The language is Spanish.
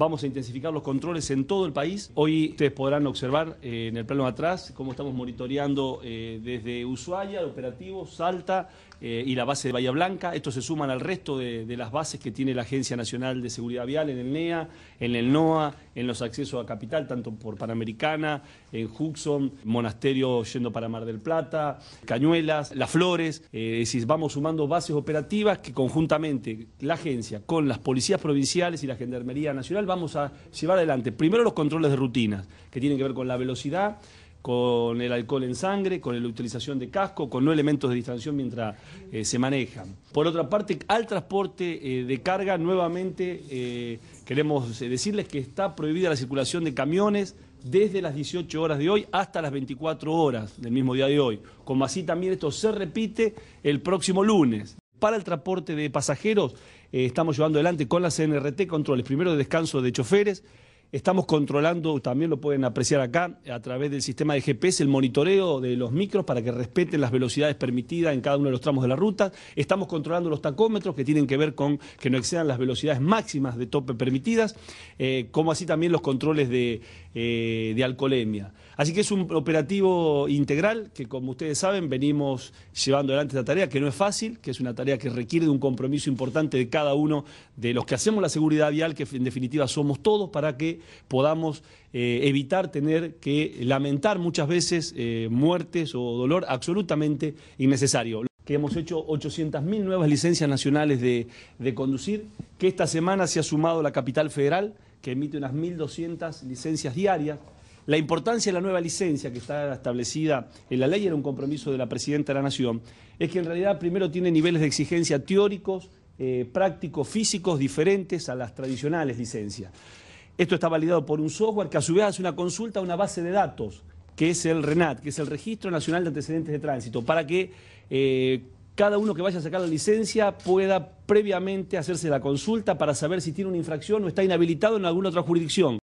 Vamos a intensificar los controles en todo el país. Hoy ustedes podrán observar eh, en el plano atrás cómo estamos monitoreando eh, desde Ushuaia, ...operativos, operativo, Salta eh, y la base de Bahía Blanca. Estos se suman al resto de, las bases que tiene la Agencia Nacional de Seguridad Vial en el NEA, en el NOA, en los accesos a Capital, tanto por Panamericana, en Hudson... Monasterio yendo para Mar del Plata, Cañuelas, Las Flores. es decir, vamos sumando bases operativas que conjuntamente la agencia con las policías provinciales y la Gendarmería Nacional vamos a llevar adelante? Primero los controles de rutinas, que tienen que ver con la velocidad, con el alcohol en sangre, con la utilización de casco, con no elementos de distracción mientras eh, se manejan. Por otra parte, al transporte eh, de carga, nuevamente eh, queremos decirles que está prohibida la circulación de camiones desde las 18 horas de hoy hasta las 24 horas del mismo día de hoy. Como así también esto se repite el próximo lunes para el transporte de pasajeros. Eh, estamos llevando adelante con la CNRT controles, primero de descanso de choferes, Estamos controlando, también lo pueden apreciar acá, a través del sistema de GPS, el monitoreo de los micros para que respeten las velocidades permitidas en cada uno de los tramos de la ruta. Estamos controlando los tacómetros que tienen que ver con que no excedan las velocidades máximas de tope permitidas, eh, como así también los controles de, eh, de alcoholemia. Así que es un operativo integral que, como ustedes saben, venimos llevando adelante esta tarea, que no es fácil, que es una tarea que requiere de un compromiso importante de cada uno de los que hacemos la seguridad vial, que en definitiva somos todos, para que podamos eh, evitar tener que lamentar muchas veces eh, muertes o dolor absolutamente innecesario. hemos hecho 800.000 nuevas licencias nacionales de, conducir, que esta semana se ha sumado la capital federal, que emite unas 1.200 licencias diarias. La importancia de la nueva licencia que está establecida en la ley era un compromiso de la Presidenta de la Nación, es que en realidad primero tiene niveles de exigencia teóricos, eh, prácticos, físicos diferentes a las tradicionales licencias. Esto está validado por un software que a su vez hace una consulta a una base de datos, que es el RENAT, que es el Registro Nacional de Antecedentes de Tránsito, para que eh, cada uno que vaya a sacar la licencia pueda previamente hacerse la consulta para saber si tiene una infracción o está inhabilitado en alguna otra jurisdicción.